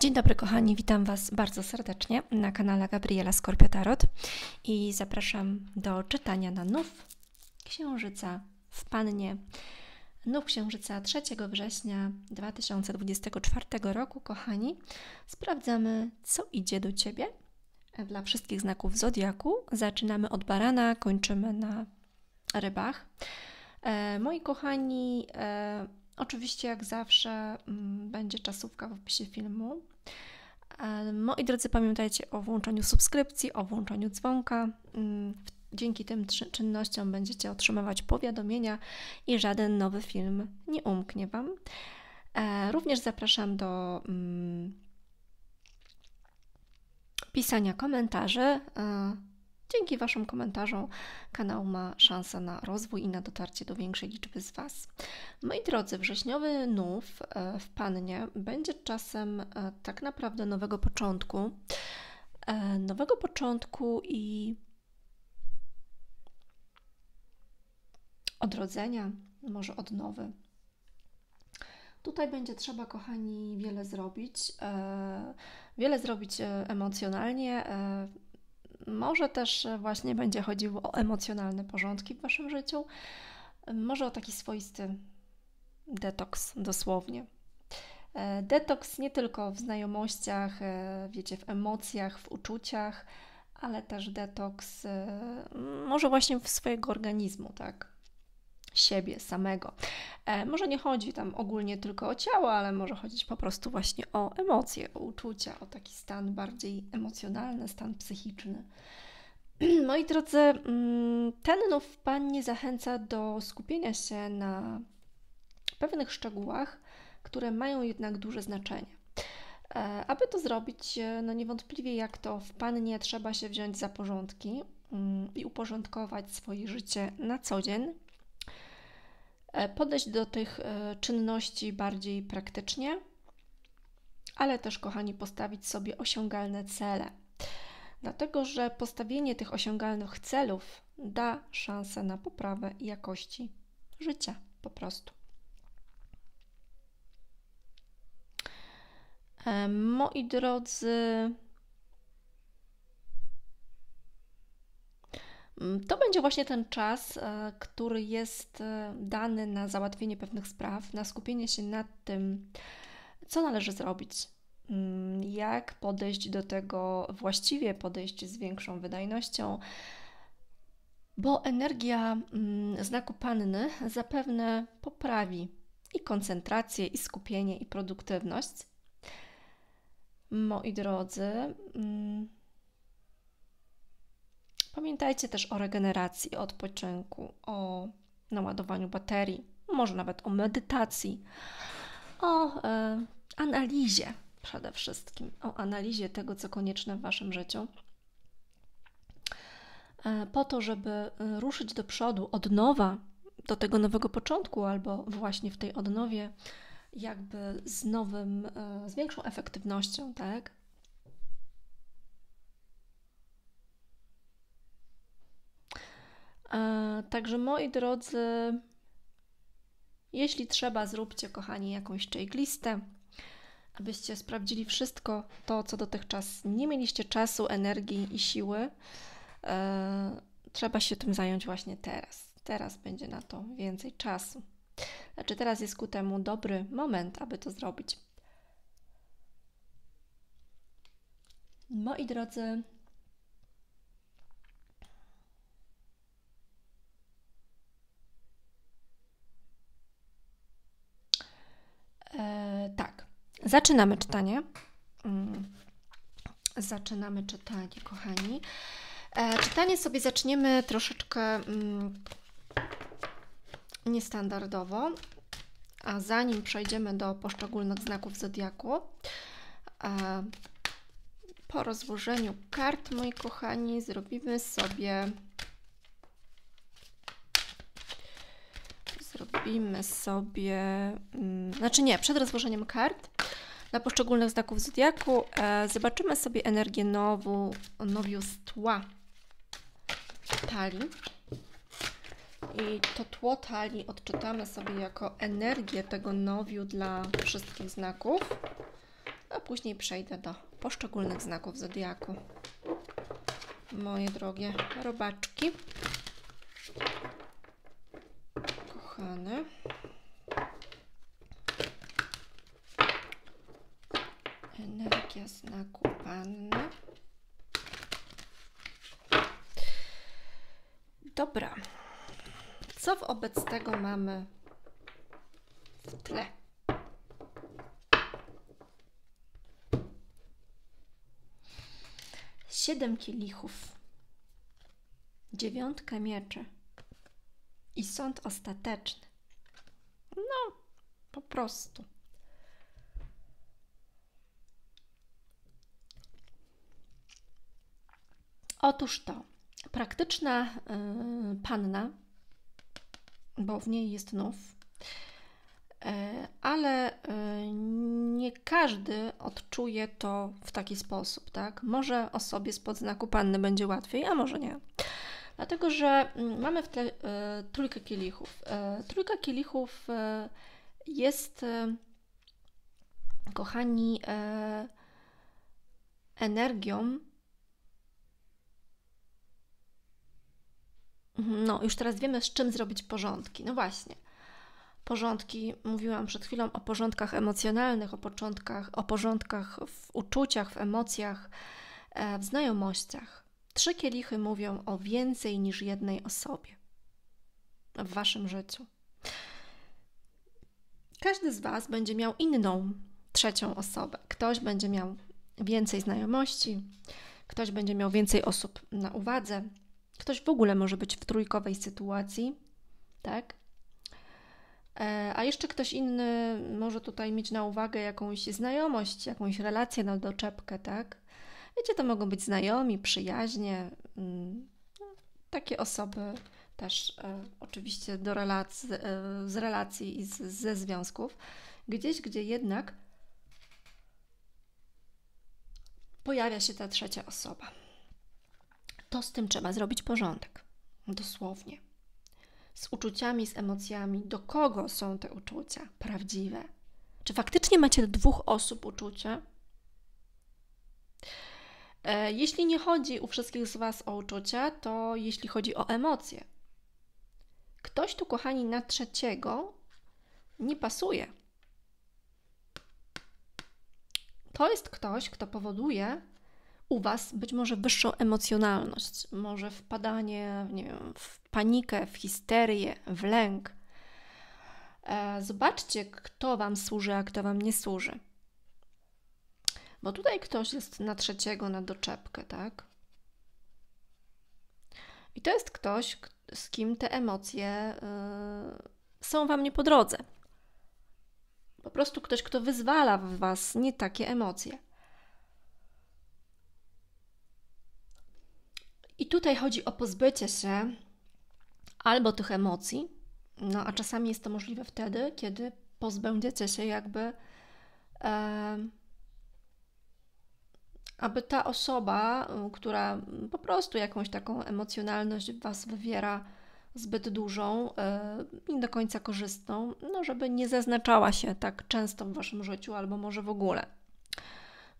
Dzień dobry kochani, witam Was bardzo serdecznie na kanale Gabriela Skorpio Tarot i zapraszam do czytania na nów Księżyca w Pannie. Nów Księżyca 3 września 2024 roku, kochani. Sprawdzamy, co idzie do Ciebie dla wszystkich znaków Zodiaku. Zaczynamy od barana, kończymy na rybach. E, moi kochani... E, Oczywiście, jak zawsze, mm, będzie czasówka w opisie filmu. E, moi drodzy, pamiętajcie o włączeniu subskrypcji, o włączeniu dzwonka. Mm, dzięki tym czynnościom będziecie otrzymywać powiadomienia i żaden nowy film nie umknie Wam. E, również zapraszam do mm, pisania komentarzy e, Dzięki Waszym komentarzom kanał ma szansę na rozwój i na dotarcie do większej liczby z Was. Moi drodzy, wrześniowy nów e, w Pannie będzie czasem e, tak naprawdę nowego początku. E, nowego początku i odrodzenia, może odnowy. Tutaj będzie trzeba, kochani, wiele zrobić. Wiele zrobić emocjonalnie, może też e, właśnie będzie chodziło o emocjonalne porządki w Waszym życiu, może o taki swoisty detoks dosłownie. E, detoks nie tylko w znajomościach, e, wiecie, w emocjach, w uczuciach, ale też detoks może właśnie w swojego organizmu, tak? siebie samego. E, może nie chodzi tam ogólnie tylko o ciało, ale może chodzić po prostu właśnie o emocje, o uczucia, o taki stan bardziej emocjonalny, stan psychiczny. Moi drodzy, mm, ten nów Pannie zachęca do skupienia się na pewnych szczegółach, które mają jednak duże znaczenie. E, aby to zrobić, e, no niewątpliwie jak to w Pannie trzeba się wziąć za porządki mm, i uporządkować swoje życie na co dzień, E, podejść do tych e, czynności bardziej praktycznie, ale też, kochani, postawić sobie osiągalne cele. Dlatego, że postawienie tych osiągalnych celów da szansę na poprawę jakości życia po prostu. E, moi drodzy, Mm, to będzie właśnie ten czas, e, który jest e, dany na załatwienie pewnych spraw, na skupienie się nad tym, co należy zrobić, mm, jak podejść do tego właściwie, podejść z większą wydajnością, bo energia mm, znaku panny zapewne poprawi i koncentrację, i skupienie, i produktywność. Moi drodzy, Pamiętajcie też o regeneracji, o odpoczynku, o naładowaniu baterii, może nawet o medytacji, o e, analizie przede wszystkim, o analizie tego, co konieczne w Waszym życiu, e, po to, żeby e, ruszyć do przodu od nowa, do tego nowego początku, albo właśnie w tej odnowie, jakby z nowym, e, z większą efektywnością, tak? E, także moi drodzy, jeśli trzeba, zróbcie, kochani, jakąś checklistę, abyście sprawdzili wszystko to, co dotychczas nie mieliście czasu, energii i siły. E, trzeba się tym zająć właśnie teraz. Teraz będzie na to więcej czasu. Znaczy, teraz jest ku temu dobry moment, aby to zrobić. Moi drodzy, Zaczynamy czytanie. Mm. Zaczynamy czytanie, kochani. E, czytanie sobie zaczniemy troszeczkę mm, niestandardowo, a zanim przejdziemy do poszczególnych znaków zodiaku, e, po rozłożeniu kart, moi kochani, zrobimy sobie zrobimy sobie, mm, znaczy nie, przed rozłożeniem kart dla poszczególnych znaków Zodiaku. E, zobaczymy sobie energię nowu, nowiustła talii. I to tło talii odczytamy sobie jako energię tego nowiu dla wszystkich znaków. A później przejdę do poszczególnych znaków Zodiaku. Moje drogie robaczki. Kochane. Dobra. Co wobec tego mamy w tle? Siedem kielichów, dziewiątka mieczy i sąd ostateczny. No, po prostu. Otóż to. Praktyczna e, panna, bo w niej jest nów, e, ale e, nie każdy odczuje to w taki sposób, tak? Może osobie spod znaku panny będzie łatwiej, a może nie. Dlatego, że mm, mamy w tle trójkę kielichów. Trójka kielichów jest, kochani, energią No, już teraz wiemy, z czym zrobić porządki. No właśnie. Porządki, mówiłam przed chwilą o porządkach emocjonalnych, o, początkach, o porządkach w uczuciach, w emocjach, e, w znajomościach. Trzy kielichy mówią o więcej niż jednej osobie w waszym życiu. Każdy z was będzie miał inną, trzecią osobę. Ktoś będzie miał więcej znajomości, ktoś będzie miał więcej osób na uwadze, Ktoś w ogóle może być w trójkowej sytuacji, tak? E, a jeszcze ktoś inny może tutaj mieć na uwagę jakąś znajomość, jakąś relację na doczepkę, tak? Wiecie, to mogą być znajomi, przyjaźnie, mm, no, takie osoby też e, oczywiście do relacji, e, z relacji i ze związków, gdzieś, gdzie jednak pojawia się ta trzecia osoba to z tym trzeba zrobić porządek. Dosłownie. Z uczuciami, z emocjami, do kogo są te uczucia prawdziwe? Czy faktycznie macie do dwóch osób uczucia? E, jeśli nie chodzi u wszystkich z Was o uczucia, to jeśli chodzi o emocje. Ktoś tu, kochani, na trzeciego nie pasuje. To jest ktoś, kto powoduje, u Was być może wyższą emocjonalność, może wpadanie nie wiem, w panikę, w histerię, w lęk. E, zobaczcie, kto Wam służy, a kto Wam nie służy. Bo tutaj ktoś jest na trzeciego, na doczepkę, tak? I to jest ktoś, z kim te emocje y, są Wam nie po drodze. Po prostu ktoś, kto wyzwala w Was nie takie emocje. I tutaj chodzi o pozbycie się albo tych emocji, no a czasami jest to możliwe wtedy, kiedy pozbędziecie się jakby, e, aby ta osoba, która po prostu jakąś taką emocjonalność w Was wywiera zbyt dużą e, nie do końca korzystną, no żeby nie zaznaczała się tak często w Waszym życiu albo może w ogóle.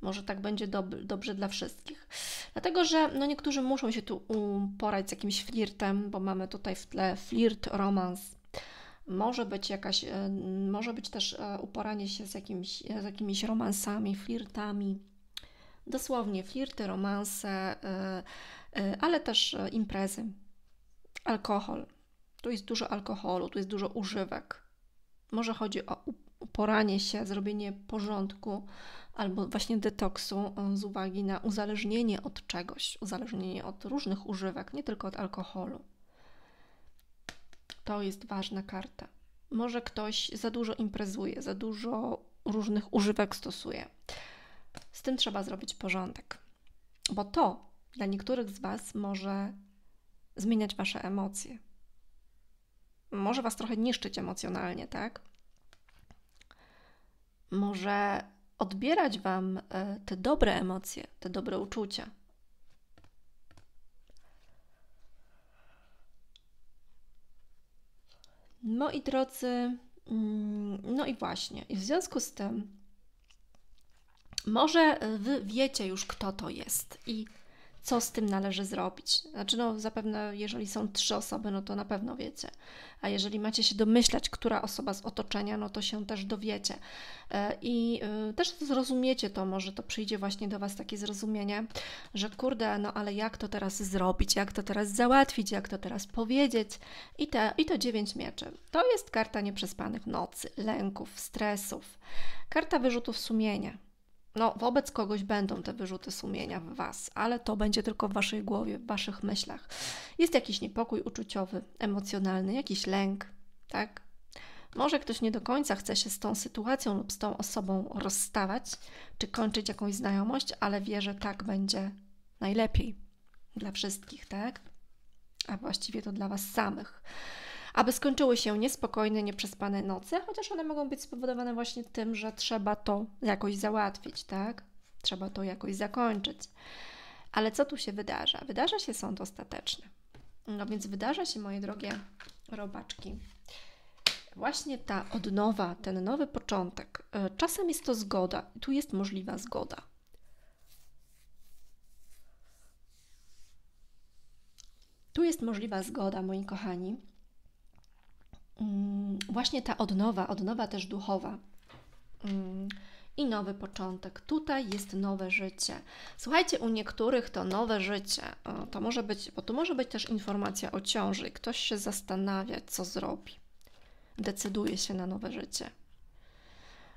Może tak będzie dob- dobrze dla wszystkich. Dlatego, że no niektórzy muszą się tu uporać z jakimś flirtem, bo mamy tutaj w tle flirt, romans. Może być, jakaś, e, może być też e, uporanie się z, jakimś, z jakimiś romansami, flirtami. Dosłownie flirty, romanse, e, ale też imprezy. Alkohol. Tu jest dużo alkoholu, tu jest dużo używek. Może chodzi o uporanie się, zrobienie porządku albo właśnie detoksu z uwagi na uzależnienie od czegoś, uzależnienie od różnych używek, nie tylko od alkoholu. To jest ważna karta. Może ktoś za dużo imprezuje, za dużo różnych używek stosuje. Z tym trzeba zrobić porządek, bo to dla niektórych z Was może zmieniać Wasze emocje. Może Was trochę niszczyć emocjonalnie, tak? Może odbierać Wam e, te dobre emocje, te dobre uczucia. Moi no drodzy, mm, no i właśnie, i w związku z tym, może e, Wy wiecie już, kto to jest i co z tym należy zrobić. Znaczy, no zapewne, jeżeli są trzy osoby, no to na pewno wiecie. A jeżeli macie się domyślać, która osoba z otoczenia, no to się też dowiecie. E, I y, też zrozumiecie to, może to przyjdzie właśnie do Was takie zrozumienie, że kurde, no ale jak to teraz zrobić, jak to teraz załatwić, jak to teraz powiedzieć. I, te, i to dziewięć mieczy. To jest karta nieprzespanych nocy, lęków, stresów, karta wyrzutów sumienia no, wobec kogoś będą te wyrzuty sumienia w Was, ale to będzie tylko w Waszej głowie, w Waszych myślach. Jest jakiś niepokój uczuciowy, emocjonalny, jakiś lęk, tak? Może ktoś nie do końca chce się z tą sytuacją lub z tą osobą rozstawać, czy kończyć jakąś znajomość, ale wie, że tak będzie najlepiej dla wszystkich, tak? A właściwie to dla Was samych aby skończyły się niespokojne, nieprzespane noce, chociaż one mogą być spowodowane właśnie tym, że trzeba to jakoś załatwić, tak? Trzeba to jakoś zakończyć. Ale co tu się wydarza? Wydarza się sąd ostateczny. No więc wydarza się, moje drogie robaczki, właśnie ta odnowa, ten nowy początek. E, czasem jest to zgoda, tu jest możliwa zgoda. Tu jest możliwa zgoda, moi kochani, Mm, właśnie ta odnowa, odnowa też duchowa mm, i nowy początek. Tutaj jest nowe życie. Słuchajcie, u niektórych to nowe życie, to może być, bo tu może być też informacja o ciąży. Ktoś się zastanawia, co zrobi. Decyduje się na nowe życie.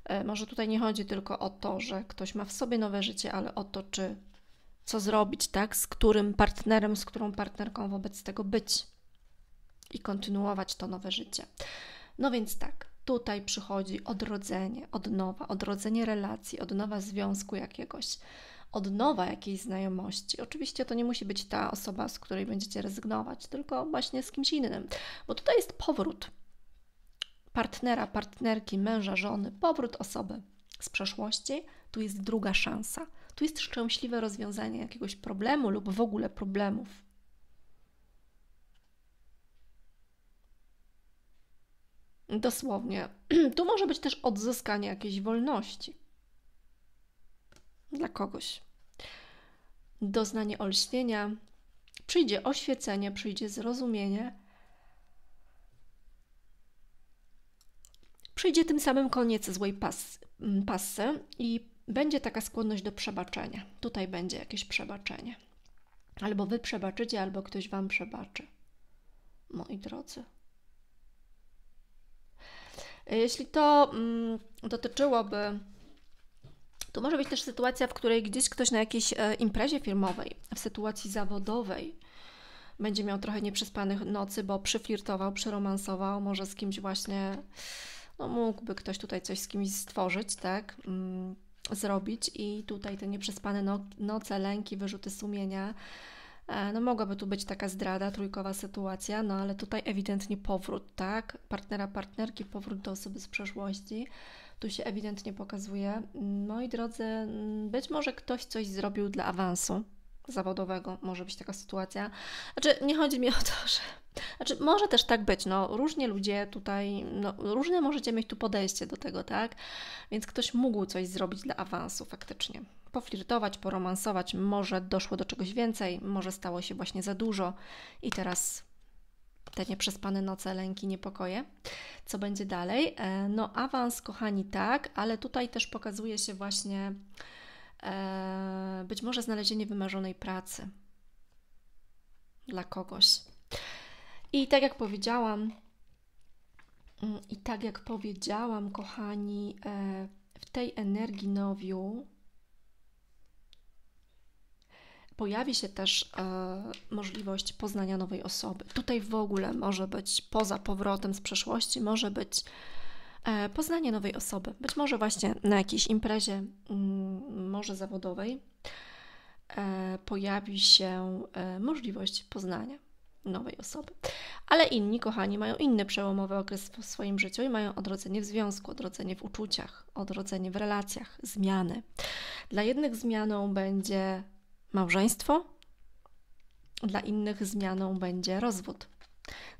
E, może tutaj nie chodzi tylko o to, że ktoś ma w sobie nowe życie, ale o to, czy co zrobić, tak? Z którym partnerem, z którą partnerką wobec tego być i kontynuować to nowe życie. No więc tak, tutaj przychodzi odrodzenie, odnowa, odrodzenie relacji, odnowa związku jakiegoś, odnowa jakiejś znajomości. Oczywiście to nie musi być ta osoba, z której będziecie rezygnować, tylko właśnie z kimś innym, bo tutaj jest powrót partnera, partnerki, męża, żony, powrót osoby z przeszłości. Tu jest druga szansa. Tu jest szczęśliwe rozwiązanie jakiegoś problemu lub w ogóle problemów Dosłownie. Tu może być też odzyskanie jakiejś wolności dla kogoś. Doznanie olśnienia, przyjdzie oświecenie, przyjdzie zrozumienie. Przyjdzie tym samym koniec złej pas, mm, pasy i będzie taka skłonność do przebaczenia. Tutaj będzie jakieś przebaczenie. Albo wy przebaczycie, albo ktoś wam przebaczy. Moi drodzy. Jeśli to mm, dotyczyłoby to może być też sytuacja, w której gdzieś ktoś na jakiejś e, imprezie firmowej, w sytuacji zawodowej, będzie miał trochę nieprzespanych nocy, bo przyflirtował, przyromansował, może z kimś właśnie, no mógłby ktoś tutaj coś z kimś stworzyć, tak, mm, zrobić i tutaj te nieprzespane no noce, lęki, wyrzuty sumienia, E, no mogłaby tu być taka zdrada, trójkowa sytuacja, no ale tutaj ewidentnie powrót, tak? Partnera, partnerki, powrót do osoby z przeszłości. Tu się ewidentnie pokazuje. Moi drodzy, mm, być może ktoś coś zrobił dla awansu zawodowego, może być taka sytuacja. Znaczy, nie chodzi mi o to, że znaczy, może też tak być, no, różnie ludzie tutaj, no, różne możecie mieć tu podejście do tego, tak? Więc ktoś mógł coś zrobić dla awansu faktycznie poflirtować, poromansować, może doszło do czegoś więcej, może stało się właśnie za dużo i teraz te nieprzespane noce, lęki, niepokoje. Co będzie dalej? E, no, awans, kochani, tak, ale tutaj też pokazuje się właśnie e, być może znalezienie wymarzonej pracy dla kogoś. I tak jak powiedziałam, mm, i tak jak powiedziałam, kochani, e, w tej energii nowiu pojawi się też e, możliwość poznania nowej osoby. Tutaj w ogóle może być poza powrotem z przeszłości, może być e, poznanie nowej osoby. Być może właśnie na jakiejś imprezie, mm, może zawodowej, e, pojawi się możliwość poznania nowej osoby. Ale inni, kochani, mają inny przełomowy okres w swoim życiu i mają odrodzenie w związku, odrodzenie w uczuciach, odrodzenie w relacjach, zmiany. Dla jednych zmianą będzie małżeństwo, dla innych zmianą będzie rozwód.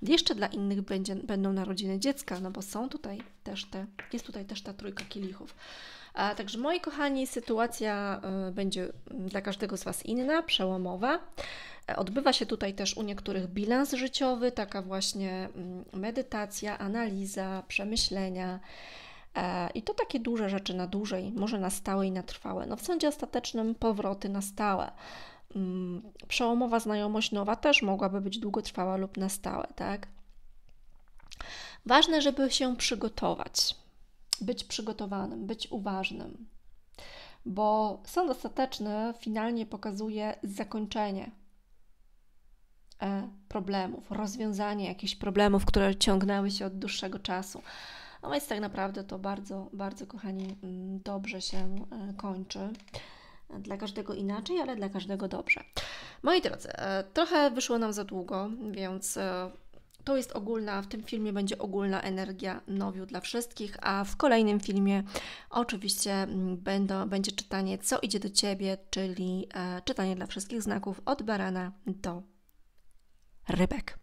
Jeszcze dla innych będzie, będą narodziny dziecka, no bo są tutaj też te, jest tutaj też ta trójka kielichów. A także moi kochani, sytuacja y, będzie mm, dla każdego z Was inna, przełomowa. E, odbywa się tutaj też u niektórych bilans życiowy, taka właśnie mm, medytacja, analiza, przemyślenia. E, I to takie duże rzeczy na dłużej, może na stałe i na trwałe. No w sądzie ostatecznym powroty na stałe. Mm, przełomowa znajomość nowa też mogłaby być długotrwała lub na stałe, tak? Ważne, żeby się przygotować, być przygotowanym, być uważnym, bo sąd ostateczny finalnie pokazuje zakończenie e, problemów, rozwiązanie jakichś problemów, które ciągnęły się od dłuższego czasu. No więc tak naprawdę to bardzo, bardzo kochani, mm, dobrze się e, kończy. Dla każdego inaczej, ale dla każdego dobrze. Moi drodzy, e, trochę wyszło nam za długo, więc e, to jest ogólna, w tym filmie będzie ogólna energia nowiu dla wszystkich, a w kolejnym filmie oczywiście mm, będą, będzie czytanie Co idzie do Ciebie, czyli czytanie dla wszystkich znaków od barana do rybek.